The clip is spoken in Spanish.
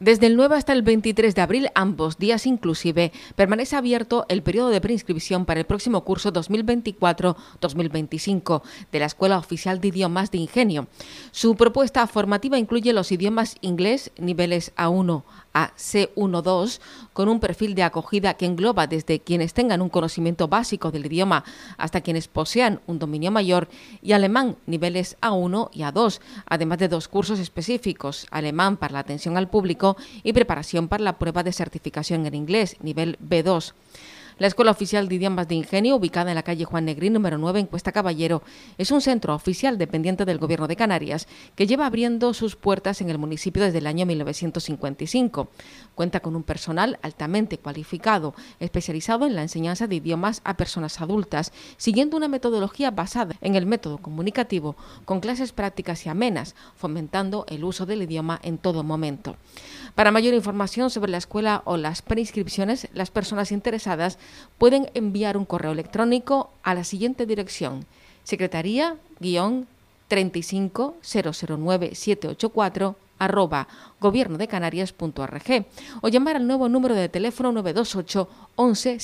Desde el 9 hasta el 23 de abril, ambos días inclusive, permanece abierto el periodo de preinscripción para el próximo curso 2024-2025 de la Escuela Oficial de Idiomas de Ingenio. Su propuesta formativa incluye los idiomas inglés niveles A1, a C1-2 con un perfil de acogida que engloba desde quienes tengan un conocimiento básico del idioma hasta quienes posean un dominio mayor y alemán niveles A1 y A2, además de dos cursos específicos, alemán para la atención al público y preparación para la prueba de certificación en inglés, nivel B2. La Escuela Oficial de Idiomas de Ingenio, ubicada en la calle Juan Negrín número 9 en Cuesta Caballero, es un centro oficial dependiente del Gobierno de Canarias que lleva abriendo sus puertas en el municipio desde el año 1955. Cuenta con un personal altamente cualificado, especializado en la enseñanza de idiomas a personas adultas, siguiendo una metodología basada en el método comunicativo, con clases prácticas y amenas, fomentando el uso del idioma en todo momento. Para mayor información sobre la escuela o las preinscripciones, las personas interesadas pueden enviar un correo electrónico a la siguiente dirección: secretaría 35009784 gobiernodecanarias.org o llamar al nuevo número de teléfono 928 11